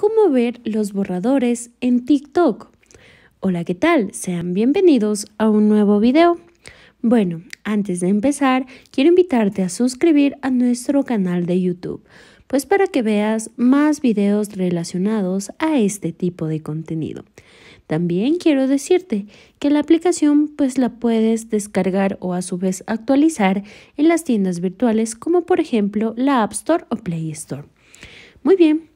cómo ver los borradores en TikTok. Hola, ¿qué tal? Sean bienvenidos a un nuevo video. Bueno, antes de empezar, quiero invitarte a suscribir a nuestro canal de YouTube, pues para que veas más videos relacionados a este tipo de contenido. También quiero decirte que la aplicación pues la puedes descargar o a su vez actualizar en las tiendas virtuales como por ejemplo la App Store o Play Store. Muy bien,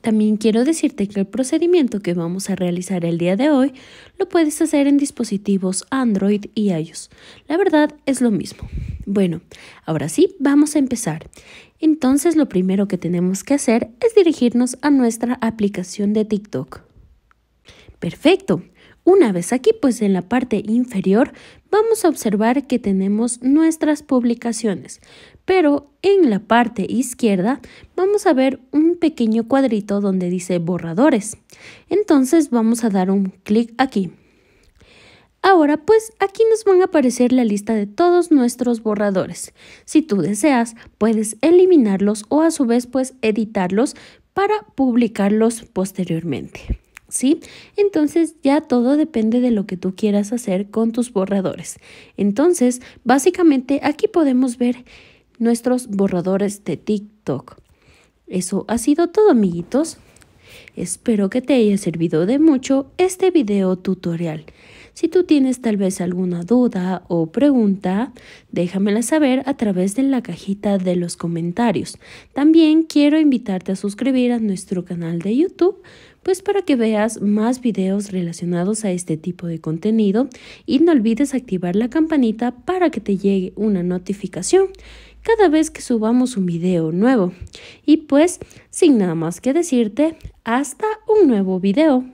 también quiero decirte que el procedimiento que vamos a realizar el día de hoy lo puedes hacer en dispositivos Android y iOS. La verdad es lo mismo. Bueno, ahora sí, vamos a empezar. Entonces lo primero que tenemos que hacer es dirigirnos a nuestra aplicación de TikTok. Perfecto. Una vez aquí, pues en la parte inferior vamos a observar que tenemos nuestras publicaciones, pero en la parte izquierda vamos a ver un pequeño cuadrito donde dice borradores. Entonces vamos a dar un clic aquí. Ahora pues aquí nos van a aparecer la lista de todos nuestros borradores. Si tú deseas, puedes eliminarlos o a su vez pues editarlos para publicarlos posteriormente. ¿Sí? Entonces ya todo depende de lo que tú quieras hacer con tus borradores. Entonces, básicamente aquí podemos ver nuestros borradores de TikTok. Eso ha sido todo amiguitos. Espero que te haya servido de mucho este video tutorial. Si tú tienes tal vez alguna duda o pregunta, déjamela saber a través de la cajita de los comentarios. También quiero invitarte a suscribir a nuestro canal de YouTube, pues para que veas más videos relacionados a este tipo de contenido y no olvides activar la campanita para que te llegue una notificación cada vez que subamos un video nuevo. Y pues, sin nada más que decirte, hasta un nuevo video.